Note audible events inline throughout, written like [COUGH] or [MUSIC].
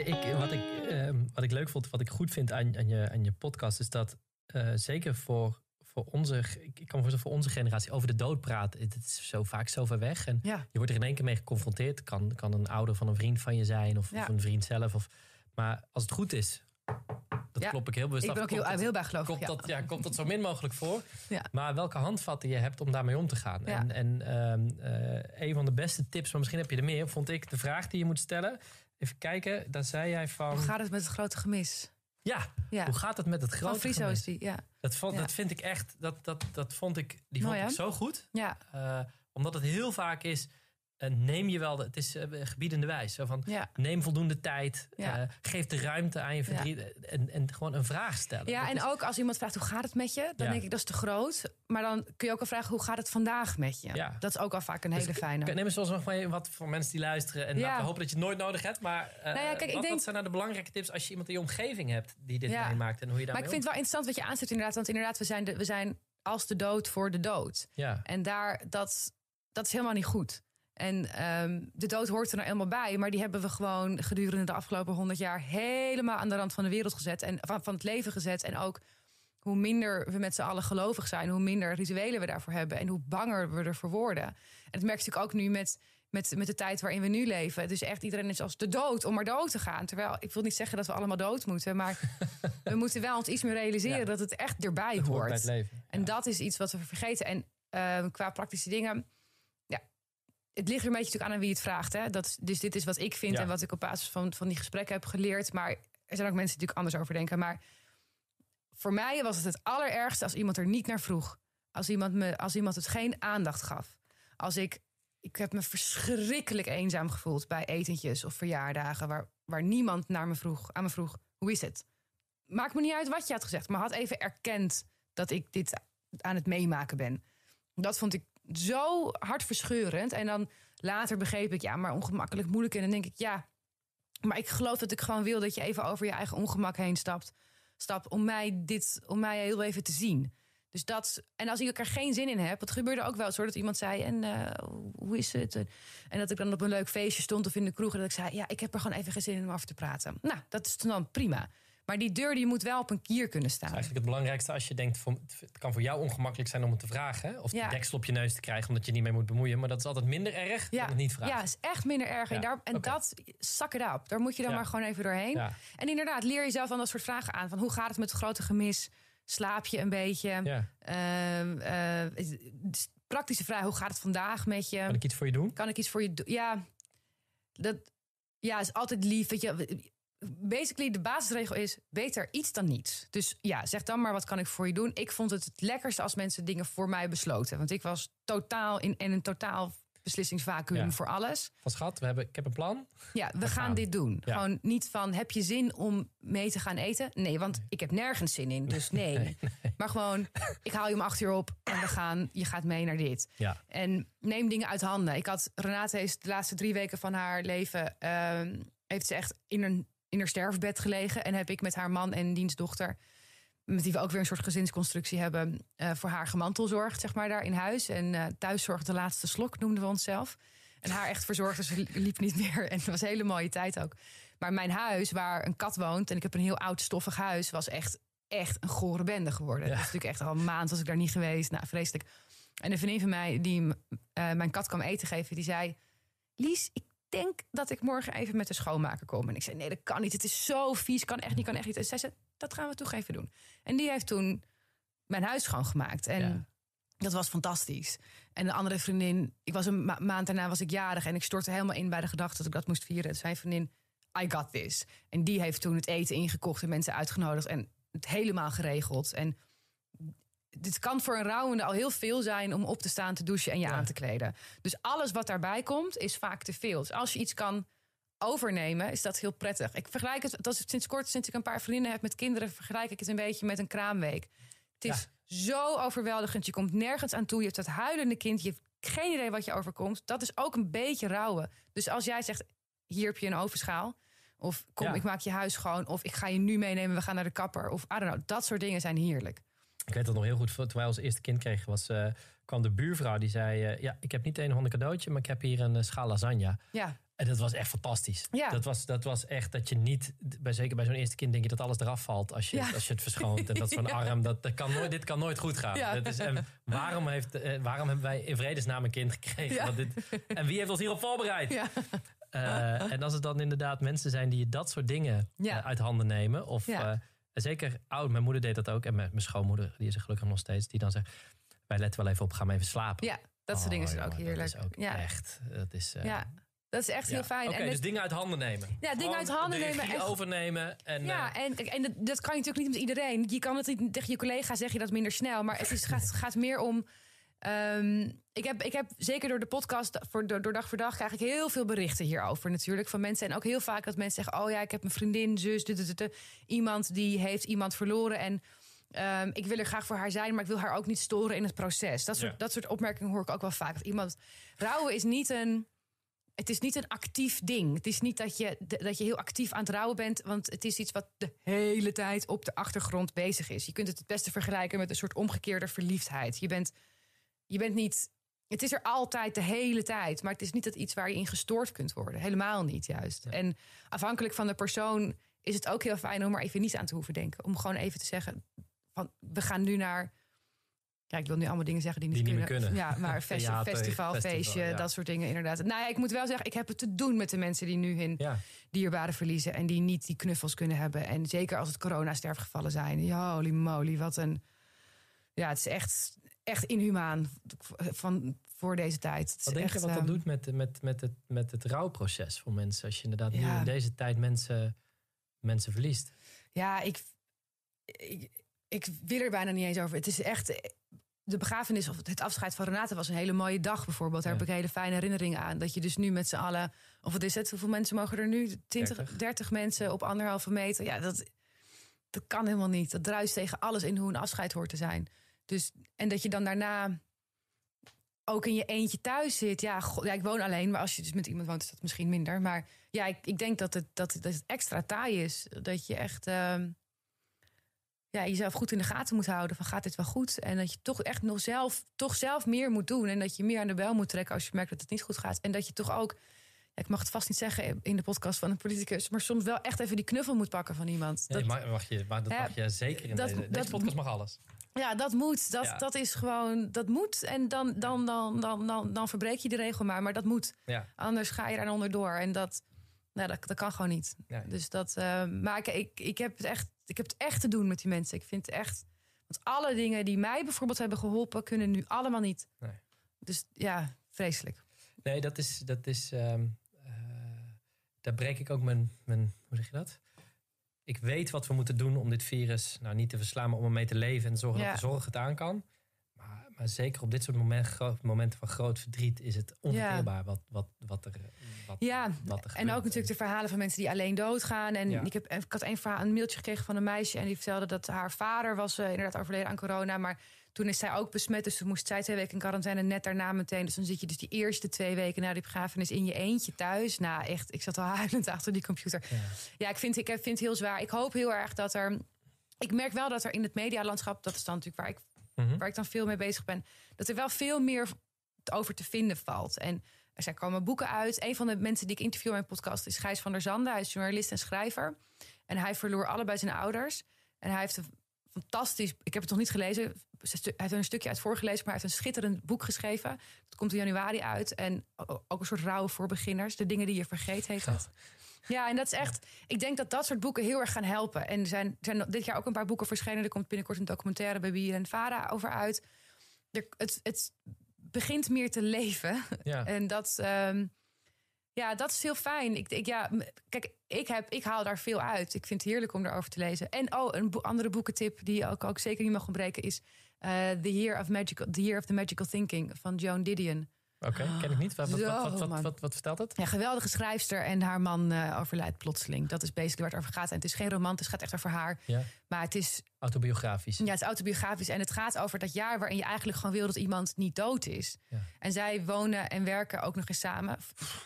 ik, wat, ik, ehm, wat ik leuk vond, wat ik goed vind aan, aan, je, je podcast, is dat eh, zeker voor, voor onze, ik kan voor onze generatie, over de dood praten. Het is zo vaak zo ver weg. En je wordt er in één keer mee geconfronteerd. Kan, kan een ouder van een vriend van je zijn of, een vriend zelf. Of, maar als het goed is, dat klop ik heel bewust ik af. Ik ook heel, heel geloof. Komt, ja. Dat, ja, komt dat zo min mogelijk voor. Ja. Maar welke handvatten je hebt om daarmee om te gaan. En, en ehm, eh, een van de beste tips, maar misschien heb je er meer, vond ik de vraag die je moet stellen. Even kijken, daar zei jij van. Hoe gaat het met het grote gemis? Ja, hoe gaat het met het grote van Friso gemis? is die, ja. Dat, vond, dat vind ik echt, dat, dat, dat vond ik, die vond ik zo goed. Ja. Eh, omdat het heel vaak is, eh, neem je wel, de, het is eh, gebiedende wijs. Zo van, Neem voldoende tijd, ja. Eh, geef de ruimte aan je verdriet en, gewoon een vraag stellen. Ja, en ook als iemand vraagt hoe gaat het met je, dan denk ik dat is te groot. Maar dan kun je ook al vragen hoe gaat het vandaag met je. Dat is ook al vaak een dus hele fijne. Neem eens zoals nog wat voor mensen die luisteren en hoop we hopen dat je het nooit nodig hebt. Maar nou kijk, ik wat, denk... zijn nou de belangrijke tips als je iemand in je omgeving hebt die dit maakt en hoe je daarmee Maar ik vind het wel interessant wat je aanzet inderdaad, want inderdaad we zijn, de, we zijn als de dood voor de dood. Ja. En daar dat dat is helemaal niet goed. En ehm, de dood hoort er nou helemaal bij. Maar die hebben we gewoon gedurende de afgelopen honderd jaar helemaal aan de rand van de wereld gezet. En van, van het leven gezet. En ook hoe minder we met z'n allen gelovig zijn, hoe minder rituelen we daarvoor hebben. En hoe banger we ervoor worden. En dat merk je natuurlijk ook nu met, met, met de tijd waarin we nu leven. Dus echt iedereen is als de dood om maar dood te gaan. Terwijl ik wil niet zeggen dat we allemaal dood moeten. Maar [LAUGHS] we moeten wel ons iets meer realiseren dat het echt erbij hoort. leven. En dat is iets wat we vergeten. En ehm, qua praktische dingen het ligt er een beetje natuurlijk aan wie het vraagt. Hè? Dat, dus dit is wat ik vind en wat ik op basis van, van die gesprekken heb geleerd. Maar er zijn ook mensen die natuurlijk anders over denken. Maar voor mij was het het allerergste als iemand er niet naar vroeg. Als iemand, me, als iemand het geen aandacht gaf. Als ik, ik heb me verschrikkelijk eenzaam gevoeld bij etentjes of verjaardagen. Waar, waar niemand naar me vroeg, aan me vroeg, hoe is het? Maakt me niet uit wat je had gezegd. Maar had even erkend dat ik dit aan het meemaken ben. Dat vond ik zo hartverscheurend. En dan later begreep ik, ja, maar ongemakkelijk, moeilijk. En dan denk ik, ja, maar ik geloof dat ik gewoon wil dat je even over je eigen ongemak heen stapt. Stap om mij dit, om mij heel even te zien. Dus dat, en als ik er geen zin in heb, wat gebeurde ook wel zo dat iemand zei: En eh, hoe is het? En dat ik dan op een leuk feestje stond of in de kroeg. En dat ik zei: Ja, ik heb er gewoon even geen zin in om af te praten. Nou, dat is dan prima. Maar die deur die moet wel op een kier kunnen staan. Dat is eigenlijk het belangrijkste als je denkt, het kan voor jou ongemakkelijk zijn om het te vragen. Of de deksel op je neus te krijgen omdat je niet mee moet bemoeien. Maar dat is altijd minder erg ja. dan het niet vragen. Ja, is echt minder erg. En, daar, en dat, zak het op. Daar moet je dan maar gewoon even doorheen. En inderdaad, leer jezelf dan dat soort vragen aan. Van hoe gaat het met het grote gemis? Slaap je een beetje? Ehm, eh, praktische vraag, hoe gaat het vandaag met je? Kan ik iets voor je doen? Kan ik iets voor je doen? Ja, dat ja, is altijd lief. Weet je, basically de basisregel is beter iets dan niets. Dus ja, zeg dan maar wat kan ik voor je doen. Ik vond het het lekkerste als mensen dingen voor mij besloten. Want ik was totaal in, in een totaal beslissingsvacuum voor alles. Van schat, we hebben, ik heb een plan. Ja, we, gaan, dit doen. Gewoon niet van, heb je zin om mee te gaan eten? Nee, want ik heb nergens zin in, dus [LAUGHS] nee. Maar gewoon, ik haal je om acht uur op en we gaan, je gaat mee naar dit. Ja. En neem dingen uit handen. Ik had, Renate heeft de laatste drie weken van haar leven... Ehm, heeft ze echt in een in haar sterfbed gelegen. En heb ik met haar man en dienstdochter, met die we ook weer een soort gezinsconstructie hebben, eh, voor haar gemantelzorgd, zeg maar, daar in huis. En uh, thuiszorg de laatste slok noemden we onszelf. En haar echt verzorgd, ze liep niet meer. [LAUGHS] En het was een hele mooie tijd ook. Maar mijn huis, waar een kat woont, en ik heb een heel oud stoffig huis, was echt, echt een gore bende geworden. Ja. Dat is natuurlijk echt al een maand was ik daar niet geweest. Nou, vreselijk. En een vriendin van mij die eh, mijn kat kwam eten geven, die zei... Lies, ik denk dat ik morgen even met de schoonmaker kom. En ik zei, nee, dat kan niet. Het is zo vies. Kan echt niet, kan echt niet. En zij zei, dat gaan we toch even doen. En die heeft toen mijn huis schoongemaakt. En dat was fantastisch. En de andere vriendin, ik was een maand daarna was ik jarig. En ik stortte helemaal in bij de gedachte dat ik dat moest vieren. En zijn vriendin, I got this. En die heeft toen het eten ingekocht en mensen uitgenodigd. En het helemaal geregeld. En dit kan voor een rouwende al heel veel zijn om op te staan, te douchen en je aan te kleden. Dus alles wat daarbij komt, is vaak te veel. Dus als je iets kan overnemen, is dat heel prettig. Ik vergelijk het, dat is sinds kort, sinds ik een paar vrienden heb met kinderen, vergelijk ik het een beetje met een kraamweek. Het is zo overweldigend. Je komt nergens aan toe. Je hebt dat huilende kind. Je hebt geen idee wat je overkomt. Dat is ook een beetje rouwen. Dus als jij zegt, hier heb je een ovenschaal. Of kom, ik maak je huis schoon. Of ik ga je nu meenemen, we gaan naar de kapper. Of I don't know, dat soort dingen zijn heerlijk. Ik weet dat nog heel goed. Toen wij ons eerste kind kregen, was, eh, kwam de buurvrouw die zei: eh, Ja, ik heb niet een of cadeautje, maar ik heb hier een eh, schaal lasagne. Ja. En dat was echt fantastisch. Ja. Dat, was, dat was echt dat je niet, bij, zeker bij zo'n eerste kind, denk je dat alles eraf valt als je, als je het verschoont. En dat zo'n [LAUGHS] arm, dat, dat, kan nooit, dit kan nooit goed gaan. Ja. Dat is, en waarom, heeft, waarom hebben wij in vredesnaam een kind gekregen? Want dit, en wie heeft ons hierop voorbereid? Ja. en als het dan inderdaad mensen zijn die dat soort dingen uit handen nemen, of zeker oud, oh, mijn moeder deed dat ook. En mijn, schoonmoeder, die is er gelukkig nog steeds, die dan zegt: Wij letten wel even op, gaan we even slapen. Ja, dat soort dingen oh, is ook heerlijk. Dat is ook ja. echt. Dat is, eh, Dat is echt heel fijn. dus dingen uit handen nemen. Ja, dingen uit handen nemen. En overnemen. En, ja, eh, en, en dat, dat kan je natuurlijk niet met iedereen. Je kan het niet tegen je collega zeg je dat minder snel. Maar het is, gaat, gaat meer om Ehm, ik, heb, ik heb zeker door de podcast, voor, door, dag voor dag, krijg ik heel veel berichten hierover natuurlijk van mensen. En ook heel vaak dat mensen zeggen: Oh ja, ik heb een vriendin, zus, iemand die heeft iemand verloren. En ehm, ik wil er graag voor haar zijn, maar ik wil haar ook niet storen in het proces. Dat soort, dat soort opmerkingen hoor ik ook wel vaak. Dat iemand. Rouwen is niet een het is niet een actief ding. Het is niet dat je, dat je heel actief aan het rouwen bent, want het is iets wat de hele tijd op de achtergrond bezig is. Je kunt het het beste vergelijken met een soort omgekeerde verliefdheid. Je bent je bent niet. Het is er altijd de hele tijd. Maar het is niet dat iets waar je in gestoord kunt worden. Helemaal niet juist. En afhankelijk van de persoon is het ook heel fijn om er even niet aan te hoeven denken. Om gewoon even te zeggen: van we gaan nu naar. Ja, ik wil nu allemaal dingen zeggen die niet, die kunnen. niet kunnen. Ja, maar [LAUGHS] festival, festival, feestje, dat soort dingen inderdaad. Nou ja, ik moet wel zeggen, ik heb het te doen met de mensen die nu hun ja. dierbaren verliezen. En die niet die knuffels kunnen hebben. En zeker als het corona-sterfgevallen zijn. Holy moly, wat een... Ja, het is echt echt inhumaan van, voor deze tijd. Wat denk je wat dat ehm, doet met, met, met, het, met het rouwproces voor mensen? Als je inderdaad nu in deze tijd mensen, mensen verliest. Ja, ik, ik, wil er bijna niet eens over. Het is echt de begrafenis of het afscheid van Renate was een hele mooie dag bijvoorbeeld. Daar heb ik hele fijne herinneringen aan. Dat je dus nu met z'n allen, of wat is het, hoeveel mensen mogen er nu? 20, 30, 30 mensen op anderhalve meter. Ja, dat, dat kan helemaal niet. Dat druist tegen alles in hoe een afscheid hoort te zijn. Dus, en dat je dan daarna ook in je eentje thuis zit. Ja, ik woon alleen, maar als je dus met iemand woont, is dat misschien minder. Maar ja, ik, ik denk dat het, dat, dat extra taai is. Dat je echt ehm, ja, jezelf goed in de gaten moet houden. Van gaat dit wel goed? En dat je toch echt nog zelf, toch zelf meer moet doen. En dat je meer aan de bel moet trekken als je merkt dat het niet goed gaat. En dat je toch ook ik mag het vast niet zeggen in de podcast van een politicus, maar soms wel echt even die knuffel moet pakken van iemand. Dat, mag, je, maar dat mag je zeker in dat, deze podcast mag alles. Ja, dat moet. Dat, dat is gewoon, dat moet. En dan, dan, dan, dan, dan, dan verbreek je de regel maar, maar dat moet. Ja. Anders ga je er onderdoor. En dat, nou, dat, kan gewoon niet. dus dat, uh, maar ik, ik, ik, heb het echt, ik heb het echt te doen met die mensen. Ik vind het echt, want alle dingen die mij bijvoorbeeld hebben geholpen, kunnen nu allemaal niet. Nee. Dus ja, vreselijk. Nee, dat is, dat is ehm, eh, daar breek ik ook mijn, mijn, hoe zeg je dat? ik weet wat we moeten doen om dit virus nou, niet te verslaan, maar om ermee te leven en zorgen dat de zorg het aan kan. Maar, maar zeker op dit soort momenten van groot verdriet is het onverteerbaar wat, wat, wat er wat, Ja, wat er en ook natuurlijk de verhalen van mensen die alleen doodgaan. En ik, heb, ik had een, een mailtje gekregen van een meisje en die vertelde dat haar vader was eh, inderdaad overleden aan corona. Maar toen is zij ook besmet, dus toen moest zij twee weken in quarantaine. Net daarna meteen. Dus dan zit je dus die eerste twee weken na die begrafenis in je eentje thuis. Nou, echt, ik zat al huilend achter die computer. Ja, ik, vind, ik vind het heel zwaar. Ik hoop heel erg dat er... Ik merk wel dat er in het medialandschap, dat is dan natuurlijk waar ik, mhm. waar ik dan veel mee bezig ben, dat er wel veel meer over te vinden valt. En er zijn komen boeken uit. Een van de mensen die ik interview in mijn podcast is Gijs van der Zande. Hij is journalist en schrijver. En hij verloor allebei zijn ouders. En hij heeft fantastisch. Ik heb het nog niet gelezen. Hij heeft er een stukje uit voorgelezen, maar hij heeft een schitterend boek geschreven. Dat komt in januari uit. En ook een soort rouw voor beginners. De dingen die je vergeet heeft. het. Ja, en dat is echt. Ik denk dat dat soort boeken heel erg gaan helpen. En er zijn, dit jaar ook een paar boeken verschenen. Er komt binnenkort een documentaire bij Bier en Vara over uit. Er, het, het begint meer te leven. Ja. [LAUGHS] En dat. Ehm, ja, dat is heel fijn. Ik, ik, ja, kijk, ik, heb, ik haal daar veel uit. Ik vind het heerlijk om daarover te lezen. En oh, een bo andere boekentip die ook, ook zeker niet mag ontbreken is eh, The, Year of Magical, The Year of the Magical Thinking van Joan Didion. Oké, oh, ken ik niet. Wat, wat, wat, wat, wat, vertelt het? Ja, geweldige schrijfster en haar man eh, overlijdt plotseling. Dat is basically waar het over gaat. En het is geen romantisch. het gaat echt over haar. Ja. Maar het is... Autobiografisch. Ja, het is autobiografisch. En het gaat over dat jaar waarin je eigenlijk gewoon wil dat iemand niet dood is. Ja. En zij wonen en werken ook nog eens samen.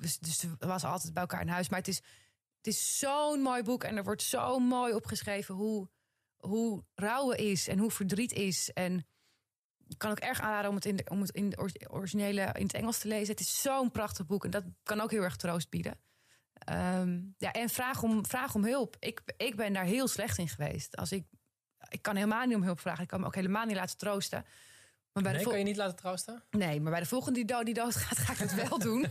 Dus, dus ze was altijd bij elkaar in huis. Maar het is, het is zo'n mooi boek. En er wordt zo mooi opgeschreven hoe, hoe rouwen is en hoe verdriet is. En ik kan ook erg aanraden om het in de, om het in originele in het Engels te lezen. Het is zo'n prachtig boek en dat kan ook heel erg troost bieden. Ehm, ja, en vraag om, vraag om hulp. Ik, ik ben daar heel slecht in geweest. Als ik, ik kan helemaal niet om hulp vragen. Ik kan me ook helemaal niet laten troosten. Maar bij nee, kan je niet laten troosten? Nee, maar bij de volgende die, dood, die gaat ga ik het wel doen. [LAUGHS]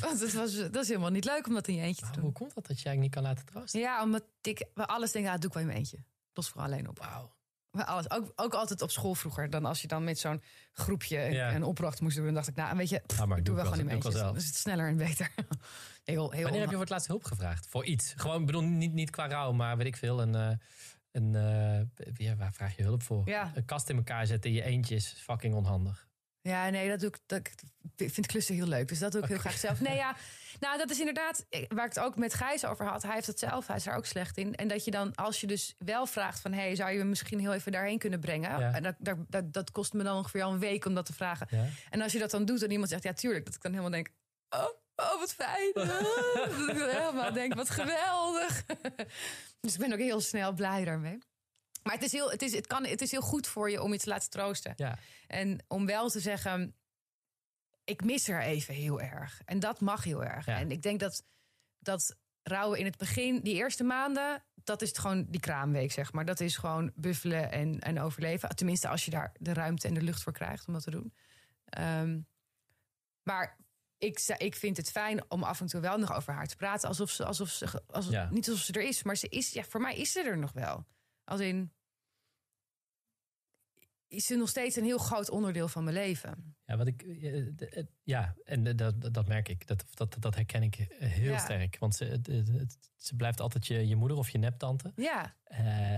Want het was, dat is helemaal niet leuk om dat in je eentje te doen. Hoe komt dat dat jij niet kan laten troosten? Ja, omdat ik bij alles denk, ah doe ik wel in mijn eentje. Los vooral alleen op. Wauw. Alles. Ook, ook altijd op school vroeger. Dan als je dan met zo'n groepje een opdracht moest doen. Dan dacht ik, nou, weet je, ah, ik doe, wel gewoon die mensen Dan is het sneller en beter. [LAUGHS] heel, heel Wanneer heb je voor het laatst hulp gevraagd? Voor iets? Gewoon, bedoel, niet, niet qua rouw, maar weet ik veel. Een, eh, een, uh, waar vraag je hulp voor? Een kast in elkaar zetten in je eentje is fucking onhandig. Ja, nee, dat doe ik. Dat, ik vind klussen heel leuk. Dus dat doe ik heel graag zelf. Nee, ja. [LAUGHS] Nou, dat is inderdaad waar ik het ook met Gijs over had. Hij heeft dat zelf. Hij is er ook slecht in. En dat je dan, als je dus wel vraagt van... hey, zou je me misschien heel even daarheen kunnen brengen? En dat, dat, dat, kost me dan ongeveer al een week om dat te vragen. En als je dat dan doet en iemand zegt... ja, tuurlijk. Dat ik dan helemaal denk... oh, oh wat fijn. dat [LAUGHS] [LAUGHS] ik helemaal denk, wat geweldig. dus ik ben ook heel snel blij daarmee. Maar het is, heel, het, is, het, kan, het is heel goed voor je om je te laten troosten. Ja. En om wel te zeggen, ik mis haar even heel erg. En dat mag heel erg. Ja. En ik denk dat, dat rouwen in het begin, die eerste maanden, dat is gewoon die kraamweek, zeg maar. Dat is gewoon buffelen en, en overleven. Tenminste, als je daar de ruimte en de lucht voor krijgt om dat te doen. Ehm, maar ik, ik vind het fijn om af en toe wel nog over haar te praten. Alsof ze, alsof ze, alsof, niet alsof ze er is, maar ze is, ja, voor mij is ze er nog wel. Als in, is ze nog steeds een heel groot onderdeel van mijn leven. Ja, wat ik, eh, eh, eh, ja en dat, dat merk ik. Dat, dat, dat herken ik heel sterk. Want ze, ze blijft altijd je, je moeder of je neptante. Ja.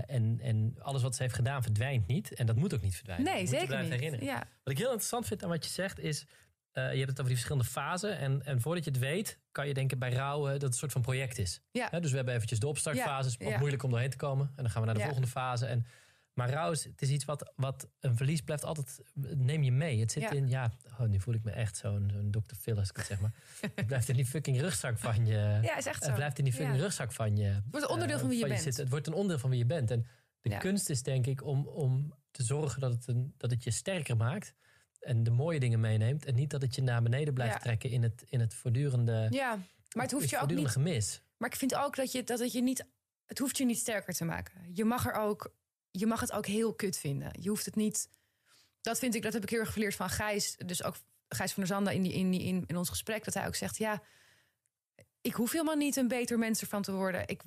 en, en alles wat ze heeft gedaan verdwijnt niet. En dat moet ook niet verdwijnen. Nee, zeker niet. herinneren. Ja. Wat ik heel interessant vind aan wat je zegt is... Eh, je hebt het over die verschillende fasen. En, en voordat je het weet, kan je denken bij rouwen dat het een soort van project is. Ja. dus we hebben eventjes de opstartfase. Het is moeilijk om doorheen te komen. En dan gaan we naar de volgende fase. En, maar rouw is, het is iets wat, wat een verlies blijft altijd, neem je mee. Het zit in, ja, oh, nu voel ik me echt zo'n zo'n Dr. Phil als ik het zeg maar. [LAUGHS] het blijft in die fucking rugzak van je. Ja, is echt zo. Het blijft in die fucking rugzak van je. Het wordt een onderdeel eh, van wie je, bent. het wordt een onderdeel van wie je bent. En de kunst is denk ik om, om te zorgen dat het, een, dat het je sterker maakt en de mooie dingen meeneemt. En niet dat het je naar beneden blijft trekken in het, in het voortdurende. Ja, maar het hoeft je ook niet. Gemis. Maar ik vind ook dat, je, dat het je niet. Het hoeft je niet sterker te maken. Je mag, er ook, je mag het ook heel kut vinden. Je hoeft het niet. Dat vind ik, dat heb ik heel erg geleerd van Gijs. Dus ook Gijs van der Zanden in, die, in, die, in, in ons gesprek. Dat hij ook zegt: Ja, ik hoef helemaal niet een beter mens ervan te worden. Ik,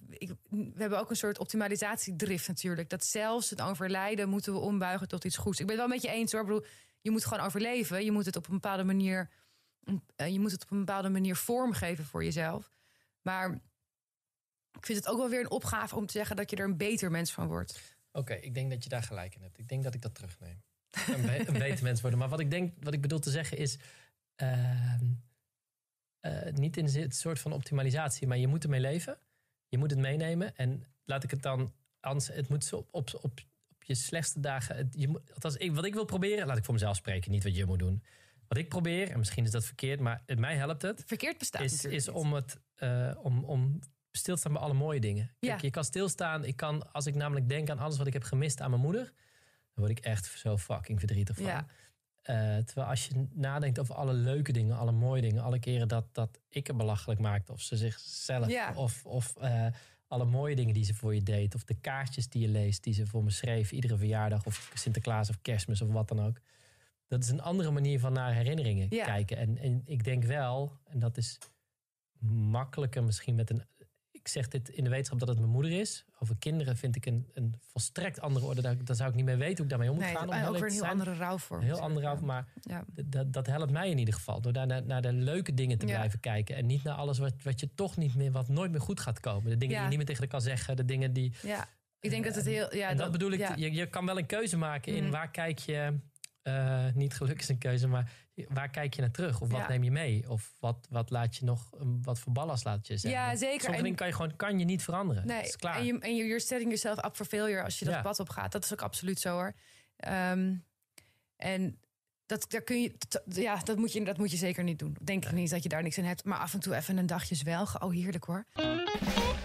we hebben ook een soort optimalisatiedrift natuurlijk. Dat zelfs het overlijden moeten we ombuigen tot iets goeds. Ik ben het wel met je eens hoor. Ik bedoel, je moet gewoon overleven. Je moet het op een bepaalde manier, eh, je moet het op een bepaalde manier vormgeven voor jezelf. Maar ik vind het ook wel weer een opgave om te zeggen dat je er een beter mens van wordt. Oké, ik denk dat je daar gelijk in hebt. Ik denk dat ik dat terugneem. Een, beter mens worden. Maar wat ik denk, wat ik bedoel te zeggen is. Ehm, eh, niet in het soort van optimalisatie, maar je moet ermee leven. Je moet het meenemen. En laat ik het dan. het moet op, op, op je slechtste dagen. Je, althans, ik, wat ik wil proberen, laat ik voor mezelf spreken, niet wat je moet doen. Wat ik probeer, en misschien is dat verkeerd, maar mij helpt het. Verkeerd bestaat is, is om het eh, om, om stilstaan bij alle mooie dingen. Kijk, ja. je kan stilstaan. Ik kan, als ik namelijk denk aan alles wat ik heb gemist aan mijn moeder, dan word ik echt zo fucking verdrietig van. Ja. Eh, terwijl als je nadenkt over alle leuke dingen, alle mooie dingen, alle keren dat, dat ik het belachelijk maakte, of ze zichzelf, ja. of, of eh, alle mooie dingen die ze voor je deed. Of de kaartjes die je leest, die ze voor me schreef. Iedere verjaardag of Sinterklaas of kerstmis of wat dan ook. Dat is een andere manier van naar herinneringen kijken. En, en ik denk wel, en dat is makkelijker misschien met een ik zeg dit in de wetenschap dat het mijn moeder is. Over kinderen vind ik een, een volstrekt andere orde. Daar, daar zou ik niet mee weten hoe ik daarmee om moet gaan. Om eh, ook weer een heel andere rouw voor. heel andere rouw, maar dat, dat helpt mij in ieder geval. Door daar naar, naar de leuke dingen te blijven kijken. En niet naar alles wat, wat je toch niet meer, wat nooit meer goed gaat komen. De dingen die je niet meer tegen elkaar kan zeggen. De dingen die... Ja. Ik denk dat het eh, heel. Ja, dat, bedoel ik. Je, je kan wel een keuze maken in mhm. waar kijk je. Eh, niet gelukkig zijn een keuze, maar waar kijk je naar terug? Of wat neem je mee? Of wat, wat laat je nog, wat voor ballast laat je zeggen? Ja, zeker. Sommige kan je gewoon kan je niet veranderen. Nee, klaar. En je, you're setting yourself up for failure als je dat pad op gaat. Dat is ook absoluut zo hoor. Ehm, en dat, daar kun je, ja, dat, moet je, dat moet je zeker niet doen. Denk ik niet dat je daar niks in hebt. Maar af en toe even een dagje zwelgen. Oh, heerlijk hoor.